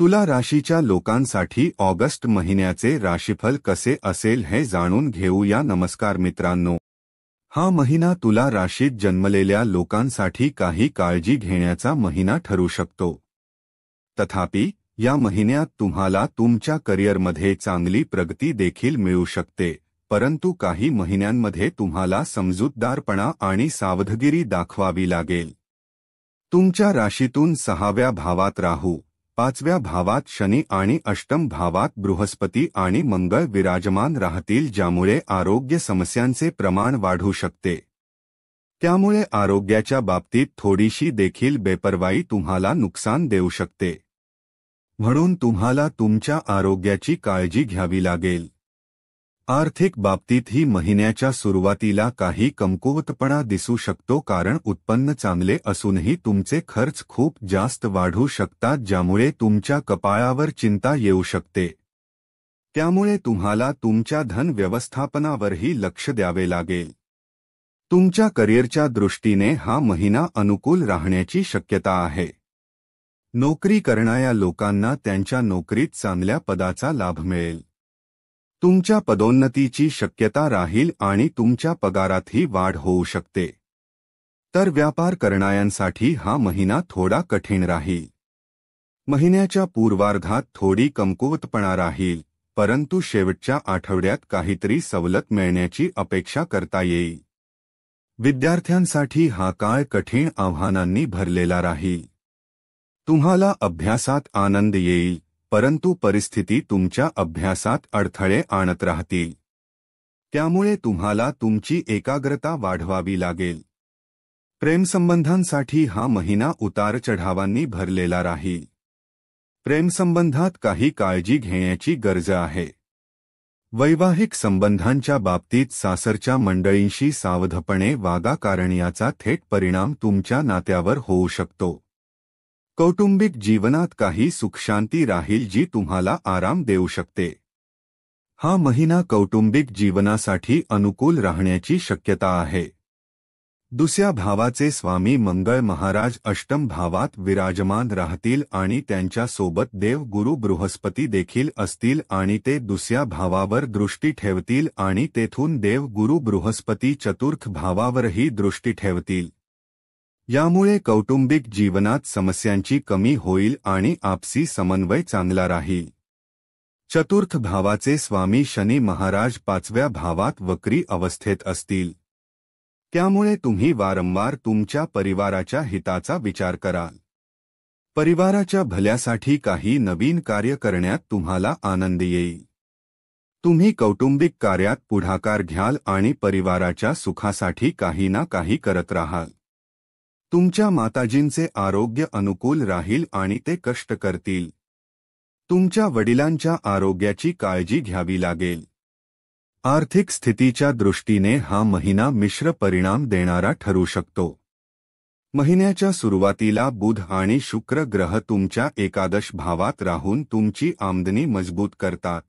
तुला राशीच्या लोकांसाठी ऑगस्ट महिन्याचे राशीफल कसे असेल हे जाणून घेऊया नमस्कार मित्रांनो हा महिना तुला राशीत जन्मलेल्या लोकांसाठी काही काळजी घेण्याचा महिना ठरू शकतो तथापि या महिन्यात तुम्हाला तुमच्या करिअरमध्ये चांगली प्रगती देखील मिळू शकते परंतु काही महिन्यांमध्ये तुम्हाला समजूतदारपणा आणि सावधगिरी दाखवावी लागेल तुमच्या राशीतून सहाव्या भावात राहू पाचव्या भावात शनी आणि अष्टम भावात बृहस्पती आणि मंगळ विराजमान राहतील ज्यामुळे आरोग्य समस्यांचे प्रमाण वाढू शकते त्यामुळे आरोग्याच्या बाबतीत थोडीशी देखील बेपरवाई तुम्हाला नुकसान देऊ शकते म्हणून तुम्हाला तुमच्या आरोग्याची काळजी घ्यावी लागेल आर्थिक बाबतीतही महिन्याच्या सुरुवातीला काही कमकुवतपणा दिसू शकतो कारण उत्पन्न चांगले असूनही तुमचे खर्च खूप जास्त वाढू शकतात ज्यामुळे तुमच्या कपाळावर चिंता येऊ शकते त्यामुळे तुम्हाला तुमच्या धन व्यवस्थापनावरही लक्ष द्यावे लागेल तुमच्या करिअरच्या दृष्टीने हा महिना अनुकूल राहण्याची शक्यता आहे नोकरी करणाऱ्या लोकांना त्यांच्या नोकरीत चांगल्या पदाचा लाभ मिळेल तुमच्या पदोन्नतीची शक्यता राहील आणि तुमच्या पगारातही वाढ होऊ शकते तर व्यापार करणाऱ्यांसाठी हा महिना थोडा कठीण राहील महिन्याच्या पूर्वार्धात थोडी कमकुवतपणा राहील परंतु शेवटच्या आठवड्यात काहीतरी सवलत मिळण्याची अपेक्षा करता येईल विद्यार्थ्यांसाठी हा काळ कठीण आव्हानांनी भरलेला राहील तुम्हाला अभ्यासात आनंद येईल परंतु परिस्थिती तुमच्या अभ्यासात अडथळे आणत राहतील त्यामुळे तुम्हाला तुमची एकाग्रता वाढवावी लागेल प्रेमसंबंधांसाठी हा महिना उतार चढावांनी भरलेला राहील प्रेमसंबंधात काही काळजी घेण्याची गरज आहे वैवाहिक संबंधांच्या बाबतीत सासरच्या मंडळींशी सावधपणे वागा कारण याचा थेट परिणाम तुमच्या नात्यावर होऊ शकतो कौटुंबिक जीवनात काही सुखशांती राहील जी तुम्हाला आराम देऊ शकते हा महिना कौटुंबिक जीवनासाठी अनुकूल राहण्याची शक्यता आहे दुसऱ्या भावाचे स्वामी मंगळ महाराज अष्टम भावात विराजमान राहतील आणि त्यांच्यासोबत देव गुरु बृहस्पती देखील असतील आणि ते दुसऱ्या भावावर दृष्टी ठेवतील आणि तेथून देव गुरु बृहस्पती चतुर्थ भावावरही दृष्टी ठेवतील यामुळे कौटुंबिक जीवनात समस्यांची कमी होईल आणि आपसी समन्वय चांगला राहील चतुर्थ भावाचे स्वामी शनी महाराज पाचव्या भावात वक्री अवस्थेत असतील त्यामुळे तुम्ही वारंवार तुमच्या परिवाराच्या हिताचा विचार कराल परिवाराच्या भल्यासाठी काही नवीन कार्य करण्यात तुम्हाला आनंद येईल तुम्ही कौटुंबिक कार्यात पुढाकार घ्याल आणि परिवाराच्या सुखासाठी काही ना काही करत राहाल तुमच्या माताजींचे आरोग्य अनुकूल राहील आणि ते कष्ट करतील तुमच्या वडिलांच्या आरोग्याची काळजी घ्यावी लागेल आर्थिक स्थितीच्या दृष्टीने हा महिना मिश्र परिणाम देणारा ठरू शकतो महिन्याच्या सुरुवातीला बुध आणि शुक्र ग्रह तुमच्या एकादश भावात राहून तुमची आमदनी मजबूत करतात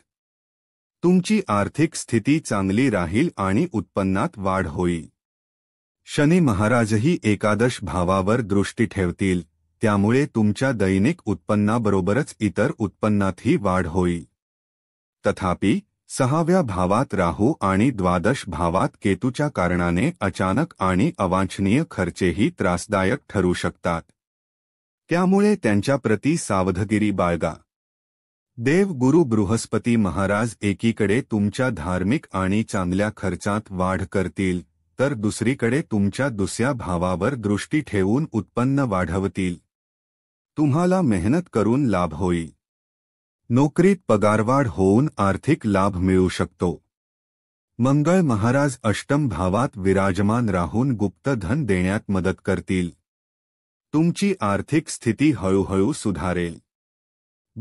तुमची आर्थिक स्थिती चांगली राहील आणि उत्पन्नात वाढ होईल शनी महाराजही एकादश भावावर दृष्टी ठेवतील त्यामुळे तुमच्या दैनिक उत्पन्नाबरोबरच इतर उत्पन्नातही वाढ होईल तथापि सहाव्या भावात राहू आणि द्वादश भावात केतूच्या कारणाने अचानक आणि अवांछनीय खर्चेही त्रासदायक ठरू शकतात त्यामुळे त्यांच्याप्रती सावधगिरी बाळगा देव गुरु बृहस्पती महाराज एकीकडे तुमच्या धार्मिक आणि चांगल्या खर्चात वाढ करतील तर दुसरीकडे तुमच्या दुसऱ्या भावावर दृष्टी ठेवून उत्पन्न वाढवतील तुम्हाला मेहनत करून लाभ होईल नोकरीत पगारवाढ होऊन आर्थिक लाभ मिळू शकतो मंगळ महाराज अष्टम भावात विराजमान राहून गुप्त धन देण्यात मदत करतील तुमची आर्थिक स्थिती हळूहळू सुधारेल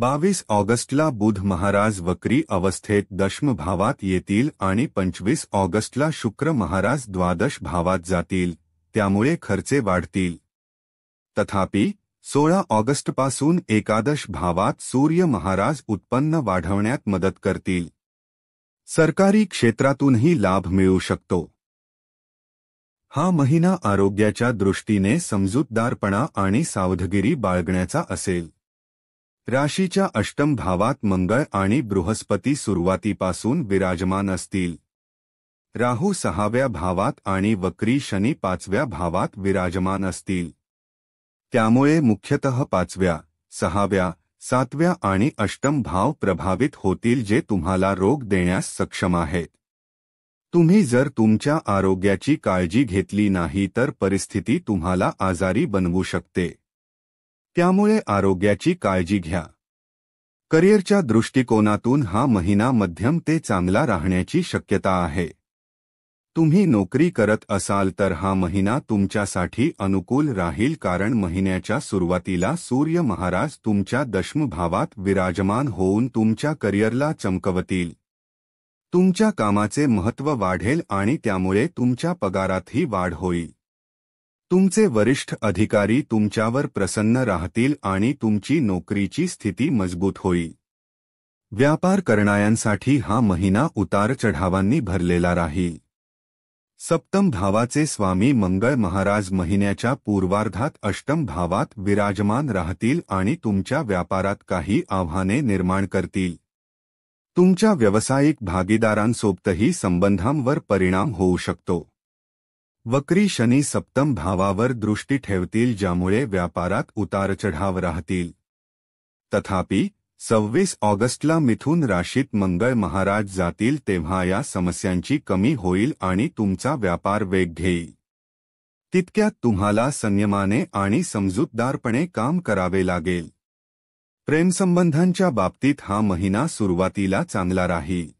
बावीस ऑगस्टला बुध महाराज वक्री अवस्थेत दशम भावात येतील आणि पंचवीस ऑगस्टला शुक्र महाराज द्वादश भावात जातील त्यामुळे खर्चे वाढतील तथापि सोळा ऑगस्टपासून एकादश भावात सूर्य महाराज उत्पन्न वाढवण्यात मदत करतील सरकारी क्षेत्रातूनही लाभ मिळू शकतो हा महिना आरोग्याच्या दृष्टीने समजूतदारपणा आणि सावधगिरी बाळगण्याचा असेल राशीच्या अष्टम भावात मंगळ आणि बृहस्पती सुरुवातीपासून विराजमान असतील राहू सहाव्या भावात आणि वक्री शनी पाचव्या भावात विराजमान असतील त्यामुळे मुख्यतः पाचव्या सहाव्या सातव्या आणि अष्टम भाव प्रभावित होतील जे तुम्हाला रोग देण्यास सक्षम आहेत तुम्ही जर तुमच्या आरोग्याची काळजी घेतली नाही तर परिस्थिती तुम्हाला आजारी बनवू शकते त्यामुळे आरोग्याची काळजी घ्या करिअरच्या दृष्टिकोनातून हा महिना मध्यम ते चांगला राहण्याची शक्यता आहे तुम्ही नोकरी करत असाल तर हा महिना तुमच्यासाठी अनुकूल राहील कारण महिन्याच्या सुरुवातीला सूर्य महाराज तुमच्या दशमभावात विराजमान होऊन तुमच्या करिअरला चमकवतील तुमच्या कामाचे महत्त्व वाढेल आणि त्यामुळे तुमच्या पगारातही वाढ होईल तुमचे वरिष्ठ अधिकारी तुमच्यावर प्रसन्न राहतील आणि तुमची नोकरीची स्थिती मजबूत होईल व्यापार करणाऱ्यांसाठी हा महिना उतार चढावांनी भरलेला राहील सप्तम भावाचे स्वामी मंगळ महाराज महिन्याच्या पूर्वार्धात अष्टम भावात विराजमान राहतील आणि तुमच्या व्यापारात काही आव्हाने निर्माण करतील तुमच्या व्यावसायिक भागीदारांसोबतही संबंधांवर परिणाम होऊ शकतो वक्री शनी सप्तम भावावर दृष्टी ठेवतील ज्यामुळे व्यापारात उतारचढाव राहतील तथापि सव्वीस ऑगस्टला मिथून राशीत मंगळ महाराज जातील तेव्हा या समस्यांची कमी होईल आणि तुमचा व्यापार वेग घेईल तितक्यात तुम्हाला संयमाने आणि समजूतदारपणे काम करावे लागेल प्रेमसंबंधांच्या बाबतीत हा महिना सुरुवातीला चांगला राहील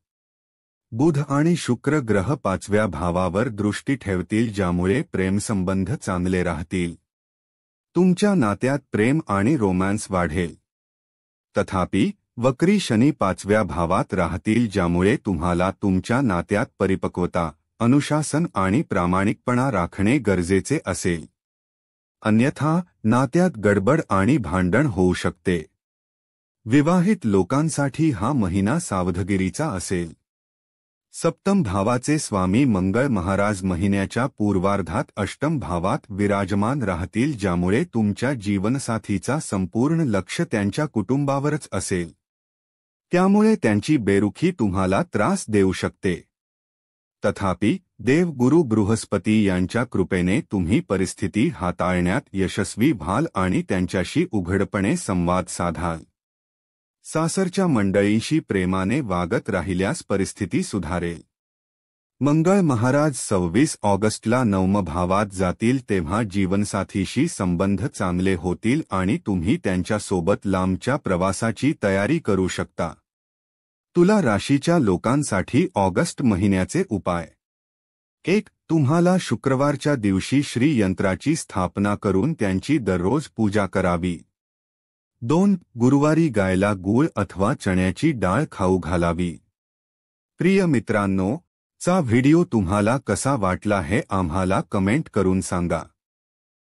बुध आणि शुक्र ग्रह पाचव्या भावावर दृष्टी ठेवतील ज्यामुळे प्रेमसंबंध चांगले राहतील तुमच्या नात्यात प्रेम आणि रोमॅन्स वाढेल तथापि वक्री शनी पाचव्या भावात राहतील ज्यामुळे तुम्हाला तुमच्या नात्यात परिपक्वता अनुशासन आणि प्रामाणिकपणा राखणे गरजेचे असेल अन्यथा नात्यात गडबड आणि भांडण होऊ शकते विवाहित लोकांसाठी हा महिना सावधगिरीचा असेल सप्तम भावाचे स्वामी मंगळ महाराज महिन्याच्या पूर्वार्धात अष्टम भावात विराजमान राहतील ज्यामुळे तुमच्या जीवनसाथीचा संपूर्ण लक्ष त्यांच्या कुटुंबावरच असेल त्यामुळे त्यांची बेरुखी तुम्हाला त्रास देऊ शकते तथापि देवगुरु बृहस्पती यांच्या कृपेने तुम्ही परिस्थिती हाताळण्यात यशस्वी व्हाल आणि त्यांच्याशी उघडपणे संवाद साधाल सासरच्या मंडळींशी प्रेमाने वागत राहिल्यास परिस्थिती सुधारेल मंगळ महाराज सव्वीस ऑगस्टला नवमभावात जातील तेव्हा जीवनसाथीशी संबंध चांगले होतील आणि तुम्ही त्यांच्यासोबत लांबच्या प्रवासाची तयारी करू शकता तुला राशीच्या लोकांसाठी ऑगस्ट महिन्याचे उपाय एक तुम्हाला शुक्रवारच्या दिवशी श्रीयंत्राची स्थापना करून त्यांची दररोज पूजा करावी दोन गुरुवारी गायला गूळ अथवा चण्याची डाळ खाऊ घालावी प्रिय मित्रांनो चा व्हिडिओ तुम्हाला कसा वाटला हे आम्हाला कमेंट करून सांगा